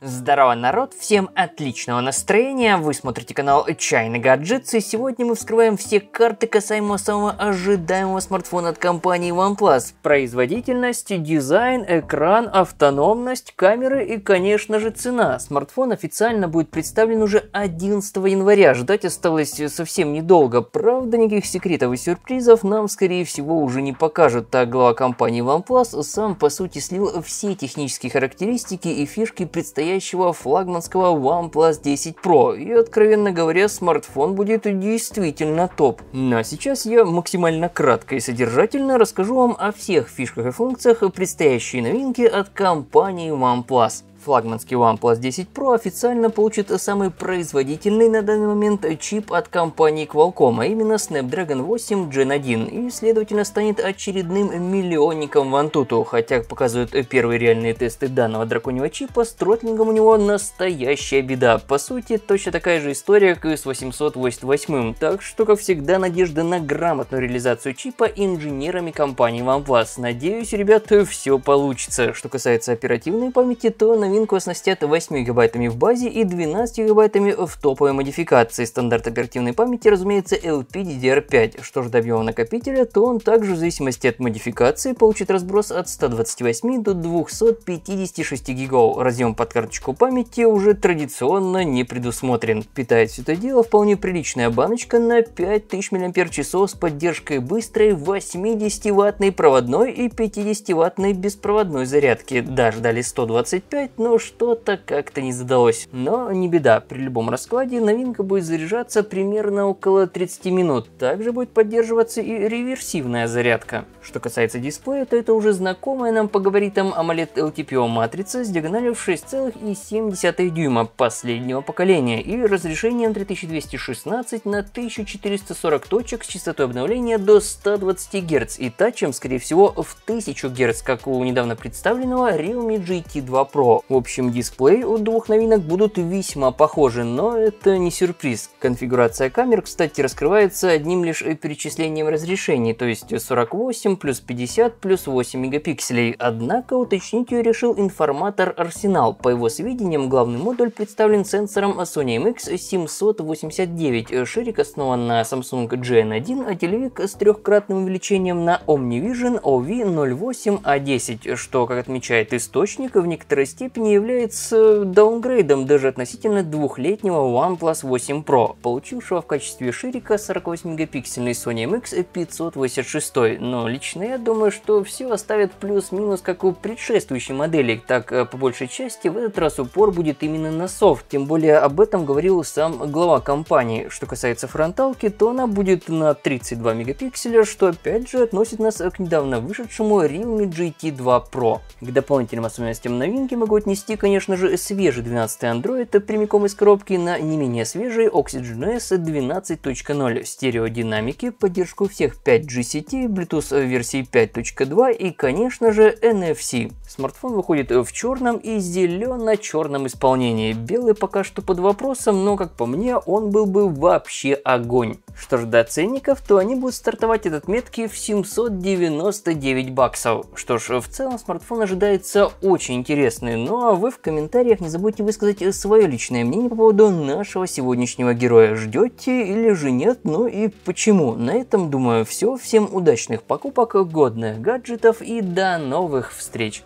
Здорово, народ! Всем отличного настроения! Вы смотрите канал Чайный Гаджетс, и сегодня мы вскрываем все карты касаемо самого ожидаемого смартфона от компании OnePlus. Производительность, дизайн, экран, автономность, камеры и, конечно же, цена. Смартфон официально будет представлен уже 11 января, ждать осталось совсем недолго. Правда, никаких секретов и сюрпризов нам, скорее всего, уже не покажут, так глава компании OnePlus сам, по сути, слил все технические характеристики и фишки предстоящего настоящего флагманского OnePlus 10 Pro, и, откровенно говоря, смартфон будет действительно топ. Ну, а сейчас я максимально кратко и содержательно расскажу вам о всех фишках и функциях предстоящей новинки от компании OnePlus. Флагманский OnePlus 10 Pro официально получит самый производительный на данный момент чип от компании Qualcomm, а именно Snapdragon 8 Gen 1, и, следовательно, станет очередным миллионником в Antutu, хотя, как показывают первые реальные тесты данного драконьего чипа, с тротлингом у него настоящая беда. По сути, точно такая же история, как и с 888, так что, как всегда, надежда на грамотную реализацию чипа инженерами компании OnePlus. Надеюсь, ребята, все получится. Что касается оперативной памяти, то, на новинку оснастят 8 гигабайтами в базе и 12 гигабайтами в топовой модификации. Стандарт оперативной памяти, разумеется, LPDDR5. Что же до объема накопителя, то он также в зависимости от модификации получит разброс от 128 до 256 гигов. Разъем под карточку памяти уже традиционно не предусмотрен. Питает все это дело вполне приличная баночка на 5000 мАч с поддержкой быстрой 80-ваттной проводной и 50-ваттной беспроводной зарядки. Даже дали 125, но ну, что-то как-то не задалось. Но не беда, при любом раскладе новинка будет заряжаться примерно около 30 минут. Также будет поддерживаться и реверсивная зарядка. Что касается дисплея, то это уже знакомая нам по габаритам AMOLED LTPO матрица с диагональю в 6,7 дюйма последнего поколения и разрешением 3216 на 1440 точек с частотой обновления до 120 Гц и тачем, скорее всего, в 1000 Гц, как у недавно представленного Realme GT2 Pro. В общем, дисплей у двух новинок будут весьма похожи, но это не сюрприз. Конфигурация камер, кстати, раскрывается одним лишь перечислением разрешений, то есть 48 плюс 50 плюс 8 мегапикселей. Однако уточнить ее решил информатор Арсенал. По его сведениям, главный модуль представлен сенсором Sony MX789, э, ширик основан на Samsung GN1, а телевик с трехкратным увеличением на OmniVision OV08A10, а что, как отмечает источник, в некоторой степени степени является даунгрейдом даже относительно двухлетнего OnePlus 8 Pro, получившего в качестве ширика 48-мегапиксельный Sony MX 586, но лично я думаю, что все оставят плюс-минус как у предшествующей модели, так э, по большей части в этот раз упор будет именно на софт, тем более об этом говорил сам глава компании. Что касается фронталки, то она будет на 32 мегапикселя, что опять же относит нас к недавно вышедшему Realme GT2 Pro. К дополнительным особенностям новинки могу отнести, конечно же, свежий 12 Android прямиком из коробки на не менее свежий OxygenOS 12.0, стереодинамики, поддержку всех 5G сетей, Bluetooth версии 5.2 и, конечно же, NFC. Смартфон выходит в черном и зелено-черном исполнении. Белый пока что под вопросом, но, как по мне, он был бы вообще огонь. Что ж до ценников, то они будут стартовать от отметки в 799 баксов. Что ж, в целом смартфон ожидается очень интересный, но ну, а вы в комментариях не забудьте высказать свое личное мнение по поводу нашего сегодняшнего героя. Ждете или же нет, ну и почему. На этом, думаю, все. Всем удачных покупок, годных гаджетов и до новых встреч!